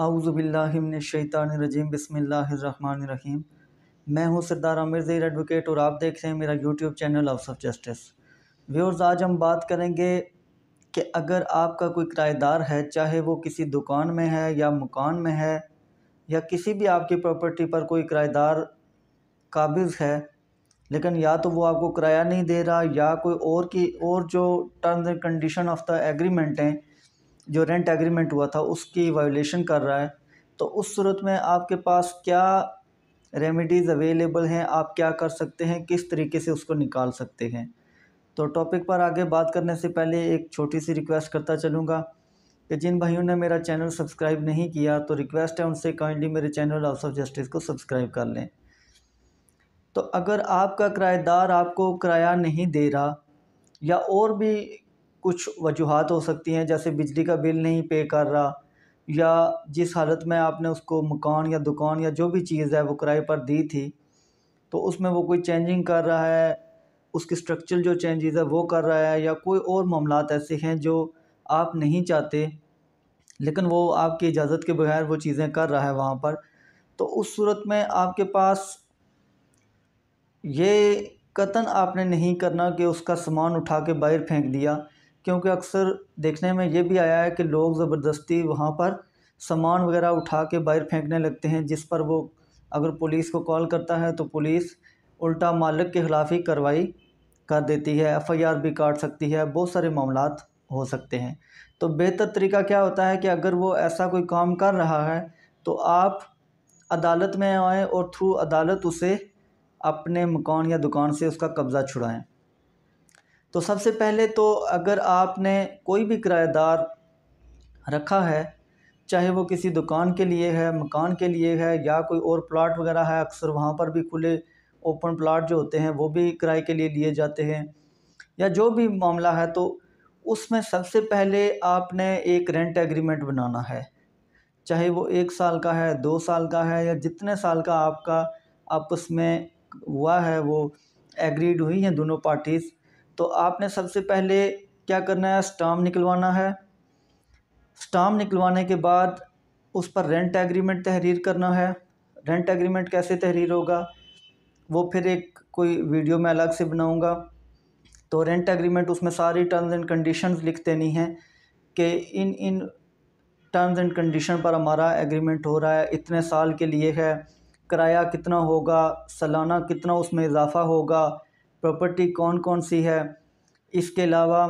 आउज़बिल्लिमिनशैतानरजीम बसमीम मैं हूं सरदार आमिर ज़ैर एडवोकेट और आप देख रहे हैं मेरा YouTube channel house of justice viewers आज हम बात करेंगे कि अगर आपका कोई किराएदार है चाहे वो किसी दुकान में है या मकान में है या किसी भी आपकी प्रॉपर्टी पर कोई किराएदार काबिज़ है लेकिन या तो वो आपको किराया नहीं दे रहा या कोई और की और जो terms and condition of the agreement हैं जो रेंट एग्रीमेंट हुआ था उसकी वायोलेशन कर रहा है तो उस सूरत में आपके पास क्या रेमेडीज़ अवेलेबल हैं आप क्या कर सकते हैं किस तरीके से उसको निकाल सकते हैं तो टॉपिक पर आगे बात करने से पहले एक छोटी सी रिक्वेस्ट करता चलूँगा कि जिन भाइयों ने मेरा चैनल सब्सक्राइब नहीं किया तो रिक्वेस्ट है उनसे काइंडली मेरे चैनल हाउस ऑफ जस्टिस को सब्सक्राइब कर लें तो अगर आपका किराएदार आपको किराया नहीं दे रहा या और भी कुछ वजूहत हो सकती हैं जैसे बिजली का बिल नहीं पे कर रहा या जिस हालत में आपने उसको मकान या दुकान या जो भी चीज़ है वो किराए पर दी थी तो उसमें वो कोई चेंजिंग कर रहा है उसकी स्ट्रक्चर जो चेंजेस है वो कर रहा है या कोई और मामला ऐसे हैं जो आप नहीं चाहते लेकिन वो आपकी इजाज़त के बगैर वो चीज़ें कर रहा है वहाँ पर तो उस सूरत में आपके पास ये कतन आपने नहीं करना कि उसका सामान उठा के बाहर फेंक दिया क्योंकि अक्सर देखने में ये भी आया है कि लोग ज़बरदस्ती वहाँ पर सामान वगैरह उठा के बाहर फेंकने लगते हैं जिस पर वो अगर पुलिस को कॉल करता है तो पुलिस उल्टा मालिक के ख़िलाफ़ ही कार्रवाई कर देती है एफआईआर भी काट सकती है बहुत सारे मामला हो सकते हैं तो बेहतर तरीका क्या होता है कि अगर वो ऐसा कोई काम कर रहा है तो आप अदालत में आएँ और थ्रू अदालत उसे अपने मकान या दुकान से उसका कब्ज़ा छुड़ाएँ तो सबसे पहले तो अगर आपने कोई भी किराएदार रखा है चाहे वो किसी दुकान के लिए है मकान के लिए है या कोई और प्लाट वगैरह है अक्सर वहाँ पर भी खुले ओपन प्लाट जो होते हैं वो भी किराए के लिए लिए जाते हैं या जो भी मामला है तो उसमें सबसे पहले आपने एक रेंट एग्रीमेंट बनाना है चाहे वो एक साल का है दो साल का है या जितने साल का आपका आपस में हुआ है वो एग्रीड हुई हैं दोनों पार्टीज़ तो आपने सबसे पहले क्या करना है स्टाम निकलवाना है स्टाम निकलवाने के बाद उस पर रेंट एग्रीमेंट तहरीर करना है रेंट एग्रीमेंट कैसे तहरीर होगा वो फिर एक कोई वीडियो मैं अलग से बनाऊंगा तो रेंट एग्रीमेंट उसमें सारी टर्म्स एंड कंडीशंस लिख देनी है कि इन इन टर्म्स एंड कंडीशन पर हमारा एग्रीमेंट हो रहा है इतने साल के लिए है किराया कितना होगा सालाना कितना उसमें इजाफा होगा प्रॉपर्टी कौन कौन सी है इसके अलावा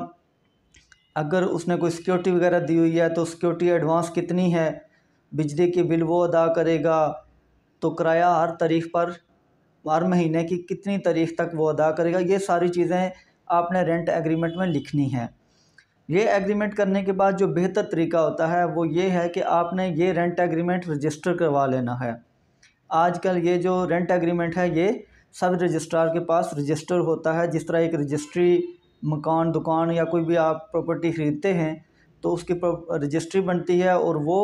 अगर उसने कोई सिक्योरिटी वगैरह दी हुई है तो सिक्योरिटी एडवांस कितनी है बिजली के बिल वो अदा करेगा तो किराया हर तारीख पर हर महीने की कितनी तारीख तक वो अदा करेगा ये सारी चीज़ें आपने रेंट एग्रीमेंट में लिखनी है ये एग्रीमेंट करने के बाद जो बेहतर तरीका होता है वो ये है कि आपने ये रेंट एग्रीमेंट रजिस्टर करवा लेना है आजकल ये जो रेंट एग्रीमेंट है ये सब रजिस्ट्रार के पास रजिस्टर होता है जिस तरह एक रजिस्ट्री मकान दुकान या कोई भी आप प्रॉपर्टी ख़रीदते हैं तो उसकी रजिस्ट्री बनती है और वो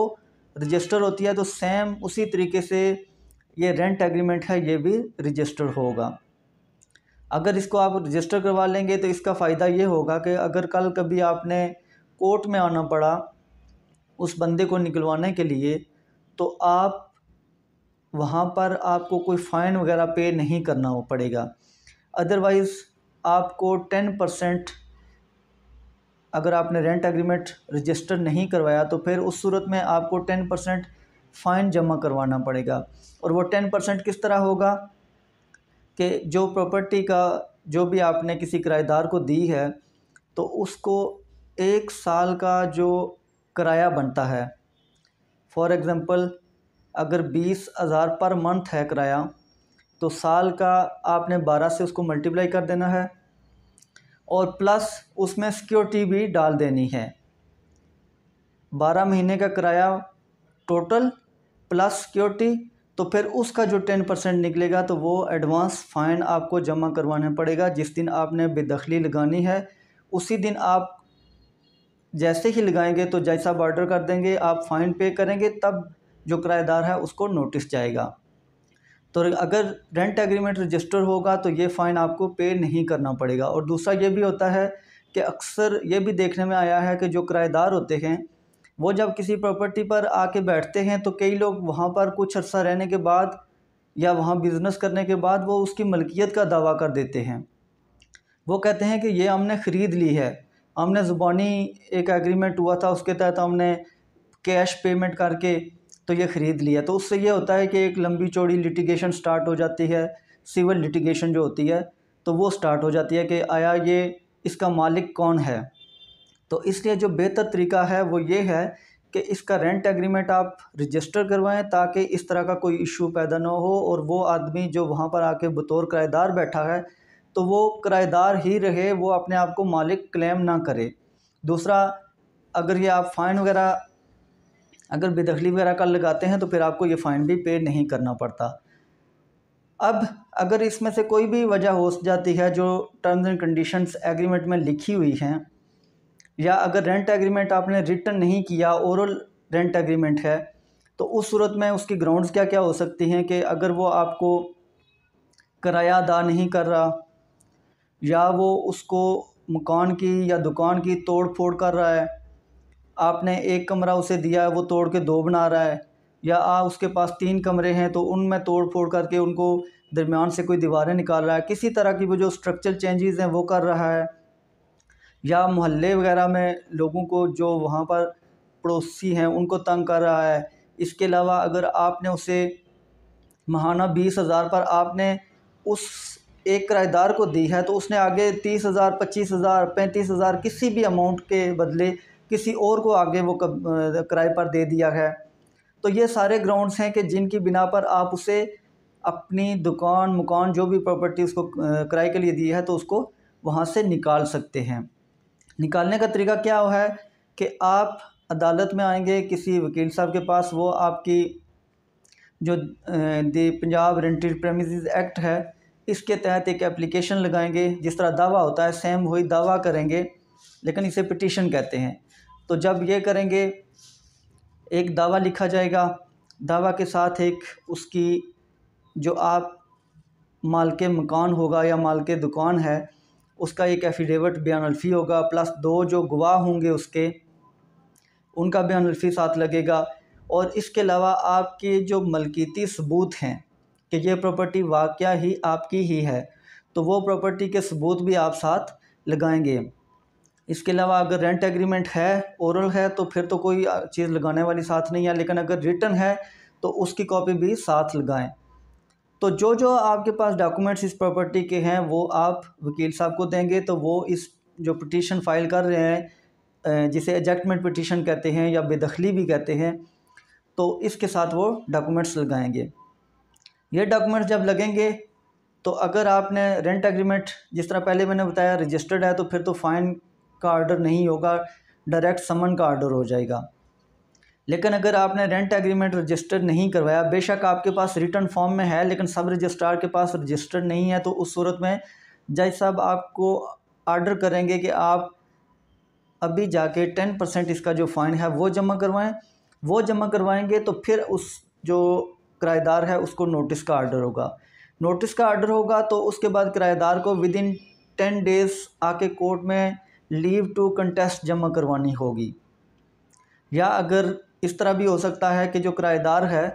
रजिस्टर होती है तो सेम उसी तरीके से ये रेंट एग्रीमेंट है ये भी रजिस्टर होगा अगर इसको आप रजिस्टर करवा लेंगे तो इसका फ़ायदा ये होगा कि अगर कल कभी आपने कोर्ट में आना पड़ा उस बंदे को निकलवाने के लिए तो आप वहाँ पर आपको कोई फ़ाइन वगैरह पे नहीं करना हो पड़ेगा अदरवाइज़ आपको टेन परसेंट अगर आपने रेंट एग्रीमेंट रजिस्टर नहीं करवाया तो फिर उस सूरत में आपको टेन परसेंट फ़ाइन जमा करवाना पड़ेगा और वो टेन परसेंट किस तरह होगा कि जो प्रॉपर्टी का जो भी आपने किसी किराएदार को दी है तो उसको एक साल का जो किराया बनता है फॉर एग्ज़ाम्पल अगर बीस हज़ार पर मंथ है किराया तो साल का आपने बारह से उसको मल्टीप्लाई कर देना है और प्लस उसमें सिक्योरिटी भी डाल देनी है बारह महीने का किराया टोटल प्लस सिक्योरिटी तो फिर उसका जो टेन परसेंट निकलेगा तो वो एडवांस फ़ाइन आपको जमा करवाना पड़ेगा जिस दिन आपने बेदखली लगानी है उसी दिन आप जैसे ही लगाएंगे तो जैसा आप ऑर्डर कर देंगे आप फ़ाइन पे करेंगे तब जो किराएदार है उसको नोटिस जाएगा तो अगर रेंट एग्रीमेंट रजिस्टर होगा तो ये फ़ाइन आपको पे नहीं करना पड़ेगा और दूसरा ये भी होता है कि अक्सर ये भी देखने में आया है कि जो किराएदार होते हैं वो जब किसी प्रॉपर्टी पर आके बैठते हैं तो कई लोग वहाँ पर कुछ अर्सा रहने के बाद या वहाँ बिज़नेस करने के बाद वो उसकी मलकियत का दावा कर देते हैं वो कहते हैं कि ये हमने ख़रीद ली है हमने ज़ुबानी एक एग्रीमेंट हुआ था उसके तहत हमने कैश पेमेंट करके तो ये ख़रीद लिया तो उससे ये होता है कि एक लंबी चौड़ी लिटिगेशन स्टार्ट हो जाती है सिविल लिटिगेशन जो होती है तो वो स्टार्ट हो जाती है कि आया ये इसका मालिक कौन है तो इसलिए जो बेहतर तरीका है वो ये है कि इसका रेंट एग्रीमेंट आप रजिस्टर करवाएं ताकि इस तरह का कोई इशू पैदा ना हो और वो आदमी जो वहाँ पर आके बतौर किराएदार बैठा है तो वो किराएदार ही रहे वो अपने आप को मालिक क्लेम ना करे दूसरा अगर ये आप फ़ाइन वगैरह अगर बेदखली वगैरह का लगाते हैं तो फिर आपको ये फ़ाइन भी पे नहीं करना पड़ता अब अगर इसमें से कोई भी वजह हो जाती है जो टर्म्स एंड कंडीशंस एग्रीमेंट में लिखी हुई हैं या अगर रेंट एग्रीमेंट आपने रिटर्न नहीं किया ओरल रेंट एग्रीमेंट है तो उस सूरत में उसकी ग्राउंड्स क्या क्या हो सकती हैं कि अगर वो आपको किराया अदा नहीं कर रहा या वो उसको मकान की या दुकान की तोड़ फोड़ कर रहा है आपने एक कमरा उसे दिया है वो तोड़ के दो बना रहा है या आ उसके पास तीन कमरे हैं तो उनमें तोड़ फोड़ करके उनको दरमियान से कोई दीवारें निकाल रहा है किसी तरह की वो जो स्ट्रक्चर चेंजेस हैं वो कर रहा है या मोहल्ले वगैरह में लोगों को जो वहाँ पर पड़ोसी हैं उनको तंग कर रहा है इसके अलावा अगर आपने उसे महाना बीस हज़ार पर आपने उस एक किराएदार को दी है तो उसने आगे तीस हज़ार पच्चीस हज़ार पैंतीस हज़ार किसी भी अमाउंट के बदले किसी और को आगे वो किराए पर दे दिया है तो ये सारे ग्राउंड्स हैं कि जिनकी बिना पर आप उसे अपनी दुकान मकान जो भी प्रॉपर्टी उसको किराए के लिए दी है तो उसको वहाँ से निकाल सकते हैं निकालने का तरीका क्या है कि आप अदालत में आएंगे किसी वकील साहब के पास वो आपकी जो the Punjab rented premise act है इसके तहत एक एप्लीकेशन लगाएंगे जिस तरह दावा होता है सेम वही दावा करेंगे लेकिन इसे पिटीशन कहते हैं तो जब ये करेंगे एक दावा लिखा जाएगा दावा के साथ एक उसकी जो आप माल के मकान होगा या माल के दुकान है उसका एक एफिडेविट बयान अल्फ़ी होगा प्लस दो जो गवाह होंगे उसके उनका बयान अल्फ़ी साथ लगेगा और इसके अलावा आपके जो मलकीती सबूत हैं कि ये प्रॉपर्टी वाक़ ही आपकी ही है तो वो प्रॉपर्टी के सबूत भी आप साथ लगाएंगे इसके अलावा अगर रेंट एग्रीमेंट है ओरल है तो फिर तो कोई चीज़ लगाने वाली साथ नहीं है लेकिन अगर रिटर्न है तो उसकी कॉपी भी साथ लगाएं तो जो जो आपके पास डॉक्यूमेंट्स इस प्रॉपर्टी के हैं वो आप वकील साहब को देंगे तो वो इस जो पटिशन फाइल कर रहे हैं जिसे एजेक्टमेंट पटिशन कहते हैं या बेदखली भी कहते हैं तो इसके साथ वो डॉक्यूमेंट्स लगाएंगे ये डॉक्यूमेंट्स जब लगेंगे तो अगर आपने रेंट एग्रीमेंट जिस तरह पहले मैंने बताया रजिस्टर्ड है तो फिर तो फ़ाइन का ऑर्डर नहीं होगा डायरेक्ट समन का ऑर्डर हो जाएगा लेकिन अगर आपने रेंट एग्रीमेंट रजिस्टर नहीं करवाया बेशक आपके पास रिटर्न फॉर्म में है लेकिन सब रजिस्ट्रार के पास रजिस्टर नहीं है तो उस सूरत में जज साहब आपको ऑर्डर करेंगे कि आप अभी जाके टेन परसेंट इसका जो फ़ाइन है वो जमा करवाएं वो जमा करवाएंगे तो फिर उस जो किराएदार है उसको नोटिस का आर्डर होगा नोटिस का आर्डर होगा तो उसके बाद किराएदार को विद इन टेन डेज़ आके कोर्ट में लीव टू कंटेस्ट जमा करवानी होगी या अगर इस तरह भी हो सकता है कि जो किराएदार है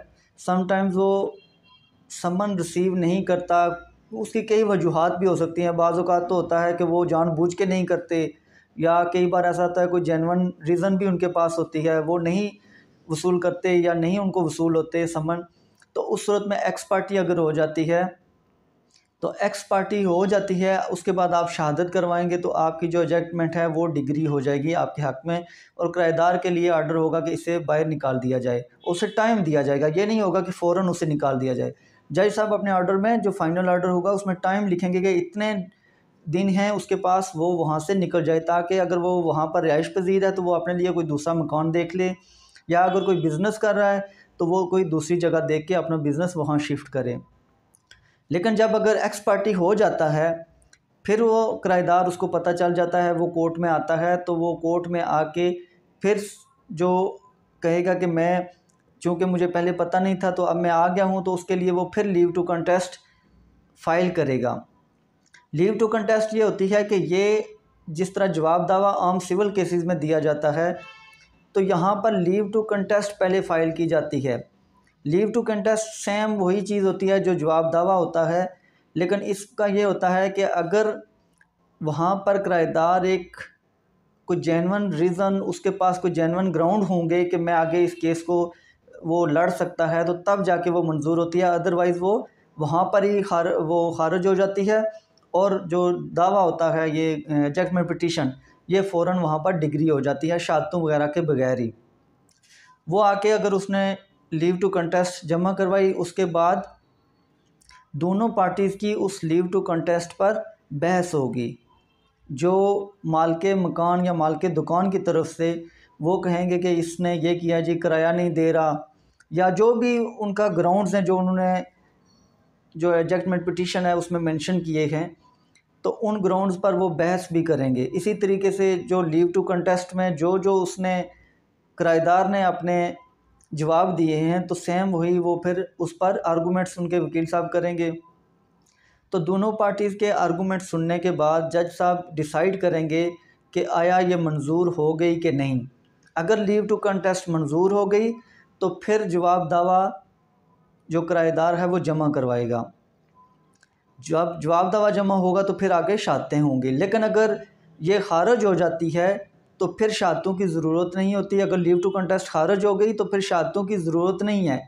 समटाइम्स वो समन रिसीव नहीं करता उसकी कई वजूहत भी हो सकती हैं बाज़ात तो होता है कि वो जानबूझ के नहीं करते या कई बार ऐसा होता है कोई जेनवन रीज़न भी उनके पास होती है वो नहीं वसूल करते या नहीं उनको वसूल होते समन तो उस सूरत में एक्सपर्टी अगर हो जाती है तो एक्स पार्टी हो जाती है उसके बाद आप शहादत करवाएंगे तो आपकी जो एजक्टमेंट है वो डिग्री हो जाएगी आपके हक़ में और किराएदार के लिए आर्डर होगा कि इसे बाहर निकाल दिया जाए उसे टाइम दिया जाएगा ये नहीं होगा कि फ़ौर उसे निकाल दिया जाए जज साहब अपने ऑर्डर में जो फाइनल ऑर्डर होगा उसमें टाइम लिखेंगे कि इतने दिन हैं उसके पास वो वहाँ से निकल जाए ताकि अगर वो वहाँ पर रिहाइश पजीर है तो वो अपने लिए कोई दूसरा मकान देख ले या अगर कोई बिज़नेस कर रहा है तो वो कोई दूसरी जगह देख के अपना बिज़नेस वहाँ शिफ्ट करें लेकिन जब अगर एक्स पार्टी हो जाता है फिर वो किराएदार उसको पता चल जाता है वो कोर्ट में आता है तो वो कोर्ट में आके फिर जो कहेगा कि मैं चूँकि मुझे पहले पता नहीं था तो अब मैं आ गया हूँ तो उसके लिए वो फिर लीव टू कंटेस्ट फाइल करेगा लीव टू कंटेस्ट ये होती है कि ये जिस तरह जवाब दावा आम सिविल केसेस में दिया जाता है तो यहाँ पर लीव टू कंटेस्ट पहले फ़ाइल की जाती है लीव टू कंटेस्ट सेम वही चीज़ होती है जो जवाब दावा होता है लेकिन इसका ये होता है कि अगर वहाँ पर किराएदार एक कोई जैनवन रीज़न उसके पास कोई जैनवन ग्राउंड होंगे कि मैं आगे इस केस को वो लड़ सकता है तो तब जाके वो मंजूर होती है अदरवाइज़ वो वहाँ पर ही खार वो खारज हो जाती है और जो दावा होता है ये जजमेंट पिटिशन ये फ़ौर वहाँ पर डिग्री हो जाती है शादतों वगैरह के बगैर ही वो आके अगर उसने लीव टू कंटेस्ट जमा करवाई उसके बाद दोनों पार्टीज़ की उस लीव टू कंटेस्ट पर बहस होगी जो माल के मकान या माल के दुकान की तरफ से वो कहेंगे कि इसने ये किया जी किराया नहीं दे रहा या जो भी उनका ग्राउंड्स हैं जो उन्होंने जो एडजस्टमेंट पिटिशन है उसमें मेंशन किए हैं तो उन ग्राउंड्स पर वो बहस भी करेंगे इसी तरीके से जो लीव टू कंटेस्ट में जो जो उसने किराएदार ने अपने जवाब दिए हैं तो सेम वही वो फिर उस पर आर्गूमेंट्स के वकील साहब करेंगे तो दोनों पार्टीज़ के आर्गूमेंट सुनने के बाद जज साहब डिसाइड करेंगे कि आया ये मंजूर हो गई कि नहीं अगर लीव टू कंटेस्ट मंजूर हो गई तो फिर जवाब दावा जो किराएदार है वो जमा करवाएगा जब जवाब दावा जमा होगा तो फिर आगे शातें होंगी लेकिन अगर ये खारज हो जाती है तो फिर शहादतों की ज़रूरत नहीं होती अगर लीव टू कंटेस्ट खारज हो गई तो फिर शहादतों की ज़रूरत नहीं है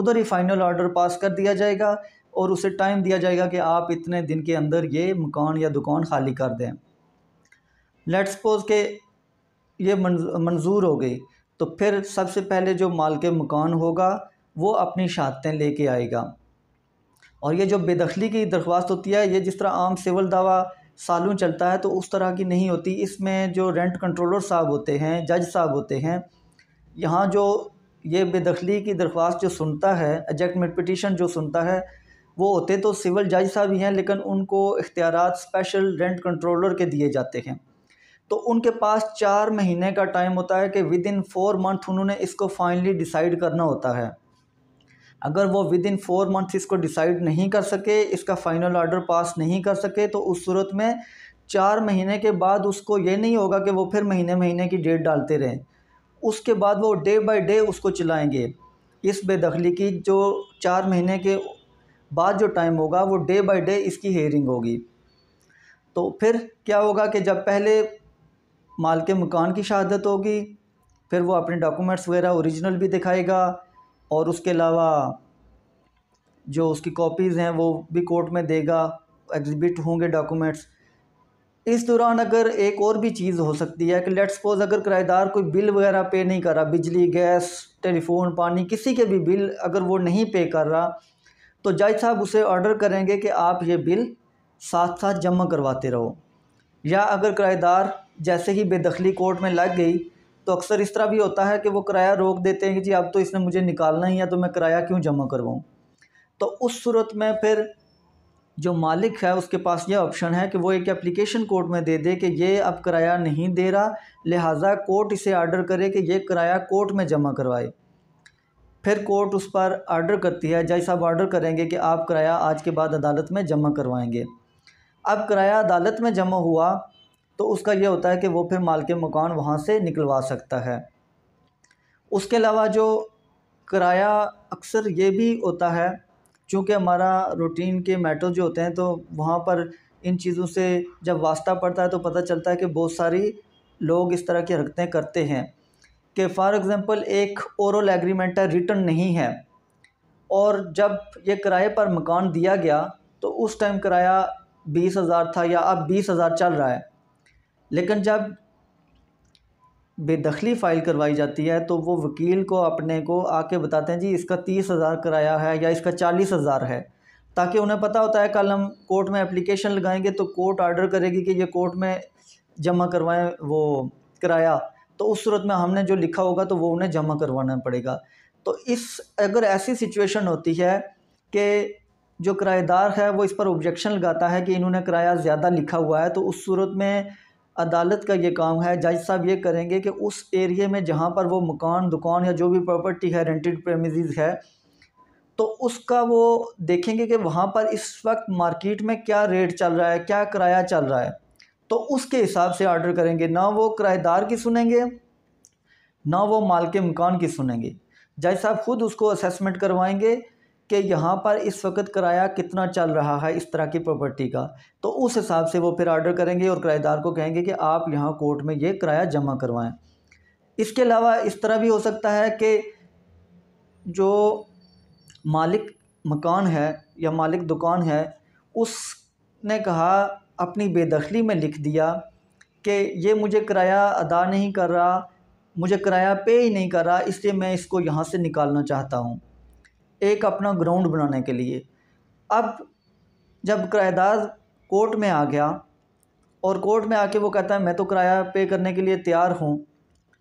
उधर ही फ़ाइनल ऑर्डर पास कर दिया जाएगा और उसे टाइम दिया जाएगा कि आप इतने दिन के अंदर ये मकान या दुकान खाली कर दें लेट सपोज़ के ये मंजूर हो गई तो फिर सबसे पहले जो माल के मकान होगा वो अपनी शहादतें लेके आएगा और ये जो बेदखली की दरख्वास्त होती है ये जिस तरह आम सिविल दावा सालों चलता है तो उस तरह की नहीं होती इसमें जो रेंट कंट्रोलर साहब होते हैं जज साहब होते हैं यहाँ जो ये बेदखली की दरख्वास्त जो सुनता है एजेक्टमेंट पिटिशन जो सुनता है वो होते तो सिविल जज साहब ही हैं लेकिन उनको इख्तियार स्पेशल रेंट कंट्रोलर के दिए जाते हैं तो उनके पास चार महीने का टाइम होता है कि विद इन फोर मंथ उन्होंने इसको फाइनली डिसाइड करना होता है अगर वो विद इन फोर मंथ्स इसको डिसाइड नहीं कर सके इसका फ़ाइनल ऑर्डर पास नहीं कर सके तो उस सूरत में चार महीने के बाद उसको ये नहीं होगा कि वो फिर महीने महीने की डेट डालते रहें उसके बाद वो डे बाय डे उसको चलाएंगे इस बेदखली की जो चार महीने के बाद जो टाइम होगा वो डे बाय डे इसकी हेयरिंग होगी तो फिर क्या होगा कि जब पहले माल के मकान की शहादत होगी फिर वो अपने डॉक्यूमेंट्स वगैरह ओरिजिनल भी दिखाएगा और उसके अलावा जो उसकी कॉपीज़ हैं वो भी कोर्ट में देगा एग्जिबिट होंगे डॉक्यूमेंट्स इस दौरान अगर एक और भी चीज़ हो सकती है कि लेट्स सपोज अगर किराएदार कोई बिल वगैरह पे नहीं कर रहा बिजली गैस टेलीफोन पानी किसी के भी बिल अगर वो नहीं पे कर रहा तो जज साहब उसे ऑर्डर करेंगे कि आप ये बिल साथ साथ जमा करवाते रहो या अगर किराएदार जैसे ही बेदखली कोर्ट में लग गई तो अक्सर इस तरह भी होता है कि वो किराया रोक देते हैं कि जी अब तो इसने मुझे निकालना ही है तो मैं किराया क्यों जमा करवाऊँ तो उस सूरत में फिर जो मालिक है उसके पास यह ऑप्शन है कि वो एक एप्लीकेशन कोर्ट में दे दे कि ये अब किराया नहीं दे रहा लिहाजा कोर्ट इसे आर्डर करे कि ये किराया कोर्ट में जमा करवाए फिर कोर्ट उस पर आर्डर करती है जज साहब आर्डर करेंगे कि आप किराया आज के बाद अदालत में जमा करवाएंगे अब किराया अदालत में जमा हुआ तो उसका यह होता है कि वो फिर मालिक मकान वहाँ से निकलवा सकता है उसके अलावा जो किराया अक्सर ये भी होता है चूँकि हमारा रूटीन के मैटर जो होते हैं तो वहाँ पर इन चीज़ों से जब वास्ता पड़ता है तो पता चलता है कि बहुत सारी लोग इस तरह की हरकतें करते हैं कि फॉर एग्ज़ाम्पल एक औरल एग्रीमेंट है रिटर्न नहीं है और जब ये किराए पर मकान दिया गया तो उस टाइम किराया बीस हज़ार था या अब बीस हज़ार चल रहा है लेकिन जब बेदखली फ़ाइल करवाई जाती है तो वो वकील को अपने को आके बताते हैं जी इसका तीस हज़ार किराया है या इसका चालीस हज़ार है ताकि उन्हें पता होता है कल हम कोर्ट में एप्लीकेशन लगाएंगे तो कोर्ट आर्डर करेगी कि ये कोर्ट में जमा करवाएं वो किराया तो उस सूरत में हमने जो लिखा होगा तो वो उन्हें जमा करवाना पड़ेगा तो इस अगर ऐसी सिचुएशन होती है कि जो किराएदार है वो इस पर ऑब्जेक्शन लगाता है कि इन्होंने किराया ज़्यादा लिखा हुआ है तो उस सूरत में अदालत का ये काम है जज साहब ये करेंगे कि उस एरिए में जहाँ पर वो मकान दुकान या जो भी प्रॉपर्टी है रेंटेड प्रेमिज़ है तो उसका वो देखेंगे कि वहाँ पर इस वक्त मार्केट में क्या रेट चल रहा है क्या किराया चल रहा है तो उसके हिसाब से आर्डर करेंगे ना वो किराएदार की सुनेंगे ना वो माल के मकान की सुनेंगे जज साहब ख़ुद उसको असेसमेंट करवाएंगे कि यहाँ पर इस वक्त किराया कितना चल रहा है इस तरह की प्रॉपर्टी का तो उस हिसाब से वो फिर आर्डर करेंगे और किराएदार को कहेंगे कि आप यहाँ कोर्ट में ये किराया जमा करवाएं इसके अलावा इस तरह भी हो सकता है कि जो मालिक मकान है या मालिक दुकान है उसने कहा अपनी बेदखली में लिख दिया कि ये मुझे किराया अदा नहीं कर रहा मुझे किराया पे ही नहीं कर रहा इसलिए मैं इसको यहाँ से निकालना चाहता हूँ एक अपना ग्राउंड बनाने के लिए अब जब किराएदार कोर्ट में आ गया और कोर्ट में आके वो कहता है मैं तो किराया पे करने के लिए तैयार हूँ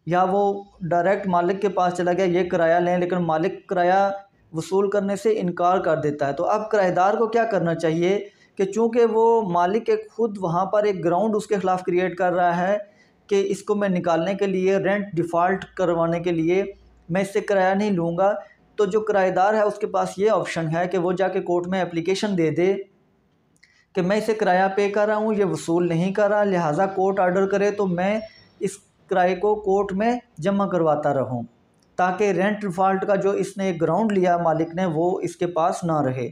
या वो डायरेक्ट मालिक के पास चला गया ये किराया लें लेकिन मालिक किराया वसूल करने से इनकार कर देता है तो अब किराएदार को क्या करना चाहिए कि चूँकि वो मालिक एक ख़ुद वहाँ पर एक ग्राउंड उसके ख़िलाफ़ क्रिएट कर रहा है कि इसको मैं निकालने के लिए रेंट डिफ़ाल्ट करवाने के लिए मैं इससे किराया नहीं लूँगा तो जो किराएदार है उसके पास ये ऑप्शन है कि वो जाके कोर्ट में एप्लीकेशन दे दे कि मैं इसे किराया पे कर रहा हूँ ये वसूल नहीं कर रहा लिहाजा कोर्ट आर्डर करे तो मैं इस किराए को कोर्ट में जमा करवाता रहूँ ताकि रेंट डिफ़ॉल्ट का जो इसने एक ग्राउंड लिया मालिक ने वो इसके पास ना रहे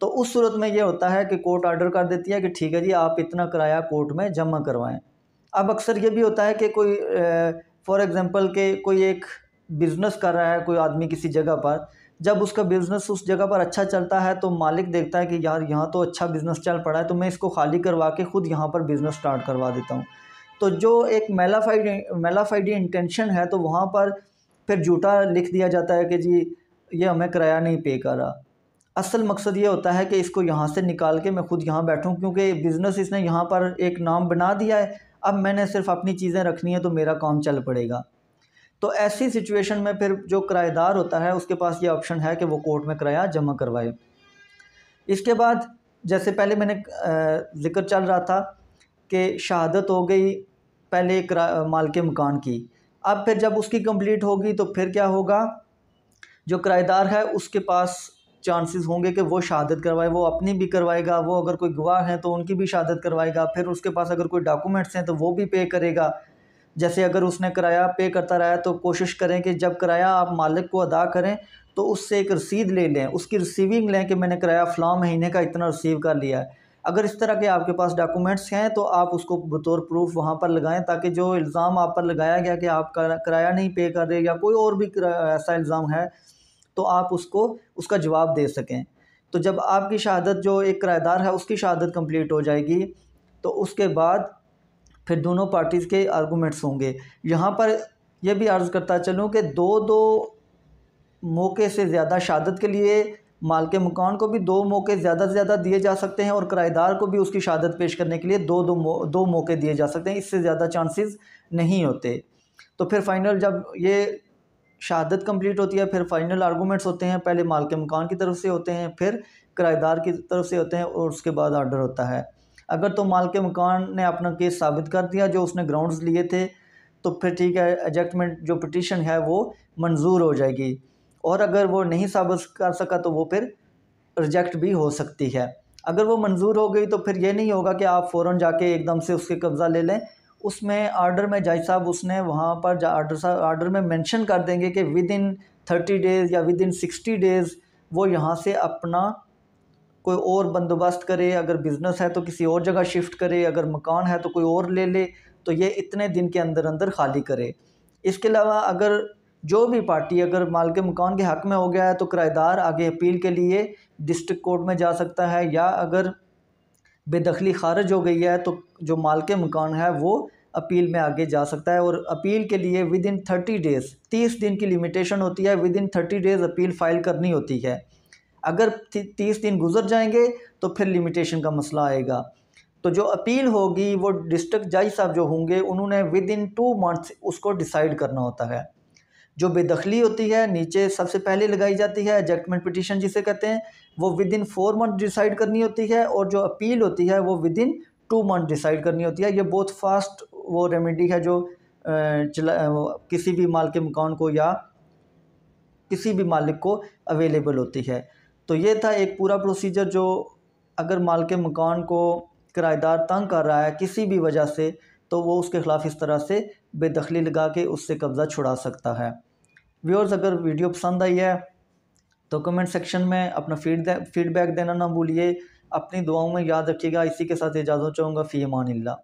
तो उस सूरत में ये होता है कि कोर्ट आर्डर कर देती है कि ठीक है जी आप इतना किराया कोर्ट में जमा करवाएं अब अक्सर ये भी होता है कि कोई फॉर एग्ज़ाम्पल के कोई एक बिज़नेस कर रहा है कोई आदमी किसी जगह पर जब उसका बिज़नेस उस जगह पर अच्छा चलता है तो मालिक देखता है कि यार यहाँ तो अच्छा बिज़नेस चल पड़ा है तो मैं इसको खाली करवा के ख़ुद यहाँ पर बिज़नेस स्टार्ट करवा देता हूँ तो जो एक मेलाफाइड मेलाफाइडी इंटेंशन है तो वहाँ पर फिर झूठा लिख दिया जाता है कि जी ये हमें किराया नहीं पे कर रहा असल मकसद ये होता है कि इसको यहाँ से निकाल के मैं खुद यहाँ बैठूँ क्योंकि बिज़नेस इसने यहाँ पर एक नाम बना दिया है अब मैंने सिर्फ अपनी चीज़ें रखनी है तो मेरा काम चल पड़ेगा तो ऐसी सिचुएशन में फिर जो किराएदार होता है उसके पास ये ऑप्शन है कि वो कोर्ट में किराया जमा करवाए इसके बाद जैसे पहले मैंने ज़िक्र चल रहा था कि शहादत हो गई पहले माल के मकान की अब फिर जब उसकी कंप्लीट होगी तो फिर क्या होगा जो किराएदार है उसके पास चांसेस होंगे कि वो शहादत करवाए वो अपनी भी करवाएगा वो अगर कोई गवाह हैं तो उनकी भी शहादत करवाएगा फिर उसके पास अगर कोई डॉक्यूमेंट्स हैं तो वो भी पे करेगा जैसे अगर उसने किराया पे करता रहा तो कोशिश करें कि जब किराया आप मालिक को अदा करें तो उससे एक रसीद ले लें उसकी रिसीविंग लें कि मैंने किराया फ़लाँ महीने का इतना रिसीव कर लिया है अगर इस तरह के आपके पास डॉक्यूमेंट्स हैं तो आप उसको बतौर प्रूफ वहाँ पर लगाएं ताकि जो इल्ज़ाम आप पर लगाया गया कि आप किराया नहीं पे कर रहे या कोई और भी ऐसा इल्ज़ाम है तो आप उसको उसका जवाब दे सकें तो जब आपकी शहादत जो एक किराएदार है उसकी शहादत कम्प्लीट हो जाएगी तो उसके बाद फिर दोनों पार्टीज़ के आर्गूमेंट्स होंगे यहाँ पर यह भी अर्ज़ करता चलूँ कि दो दो मौके से ज़्यादा शहादत के लिए माल के मकान को भी दो मौके ज़्यादा से ज़्यादा दिए जा सकते हैं और किराएदार को भी उसकी शहादत पेश करने के लिए दो दो मौ, दो मौके दिए जा सकते हैं इससे ज़्यादा चांसेस नहीं होते तो फिर फाइनल जब ये शहादत कंप्लीट होती है फिर फाइनल आर्गूमेंट्स होते हैं पहले माल के मकान की तरफ से होते हैं फिर किराएदार की तरफ से होते हैं और उसके बाद आर्डर होता है अगर तो माल के मकान ने अपना केस साबित कर दिया जो उसने ग्राउंड लिए थे तो फिर ठीक है एजेक्टमेंट जो पटिशन है वो मंजूर हो जाएगी और अगर वो नहीं साबित कर सका तो वो फिर रिजेक्ट भी हो सकती है अगर वो मंजूर हो गई तो फिर ये नहीं होगा कि आप फ़ौर जाके एकदम से उसके कब्ज़ा ले लें उसमें आर्डर में जज साहब उसने वहाँ पर आर्डर साहब आर्डर में मेंशन कर देंगे कि विद इन थर्टी डेज़ या विद इन सिक्सटी डेज़ वो यहाँ से अपना कोई और बंदोबस्त करे अगर बिज़नेस है तो किसी और जगह शिफ्ट करे अगर मकान है तो कोई और ले ले तो ये इतने दिन के अंदर अंदर खाली करे इसके अलावा अगर जो भी पार्टी अगर माल के मकान के हक़ में हो गया है तो किराएदार आगे अपील के लिए डिस्ट्रिक्ट कोर्ट में जा सकता है या अगर बेदखली खारिज हो गई है तो जो माल के मकान है वो अपील में आगे जा सकता है और अपील के लिए विद इन थर्टी डेज़ तीस दिन की लिमिटेशन होती है within thirty days appeal file करनी होती है अगर तीस दिन गुजर जाएंगे तो फिर लिमिटेशन का मसला आएगा तो जो अपील होगी वो डिस्ट्रिक्ट जज साहब जो होंगे उन्होंने विद इन टू मंथ्स उसको डिसाइड करना होता है जो बेदखली होती है नीचे सबसे पहले लगाई जाती है एजेक्टमेंट पिटिशन जिसे कहते हैं वो within four month decide करनी होती है और जो अपील होती है वो within two month decide करनी होती है ये बहुत फास्ट वो रेमेडी है जो चला किसी भी माल के मकान को या किसी भी मालिक को अवेलेबल होती है तो ये था एक पूरा प्रोसीजर जो अगर माल के मकान को किराएदार तंग कर रहा है किसी भी वजह से तो वो उसके ख़िलाफ़ इस तरह से बेदखली लगा के उससे कब्ज़ा छुड़ा सकता है व्यूअर्स अगर वीडियो पसंद आई है तो कमेंट सेक्शन में अपना फीड फीडबैक देना ना भूलिए अपनी दुआओं में याद रखिएगा इसी के साथ इजाज़त चाहूँगा फ़ी मान